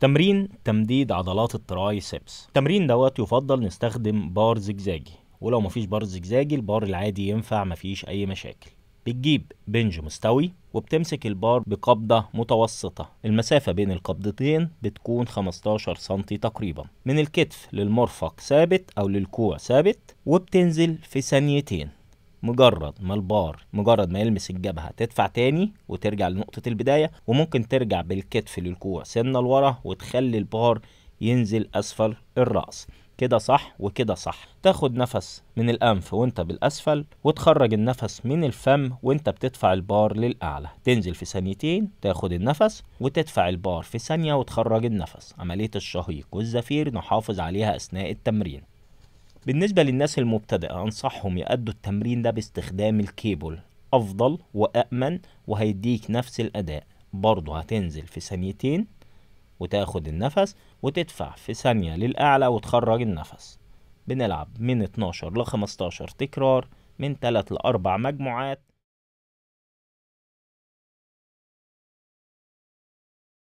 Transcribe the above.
تمرين تمديد عضلات الترايسبس التمرين دوت يفضل نستخدم بار زجزاجي ولو مفيش بار زجزاجي البار العادي ينفع مفيش اي مشاكل بتجيب بنج مستوي وبتمسك البار بقبضة متوسطة المسافة بين القبضتين بتكون 15 سنتي تقريبا من الكتف للمرفق ثابت أو للكوع ثابت وبتنزل في ثانيتين مجرد ما البار مجرد ما يلمس الجبهه تدفع تاني وترجع لنقطه البدايه وممكن ترجع بالكتف للكوع سنه لورا وتخلي البار ينزل اسفل الراس كده صح وكده صح تاخد نفس من الانف وانت بالاسفل وتخرج النفس من الفم وانت بتدفع البار للاعلى تنزل في ثانيتين تاخد النفس وتدفع البار في ثانيه وتخرج النفس عمليه الشهيق والزفير نحافظ عليها اثناء التمرين بالنسبة للناس المبتدئة أنصحهم يأدوا التمرين ده باستخدام الكيبل أفضل وأأمن وهيديك نفس الأداء برضه هتنزل في ثانيتين وتاخد النفس وتدفع في ثانية للأعلى وتخرج النفس بنلعب من 12 ل 15 تكرار من 3 ل 4 مجموعات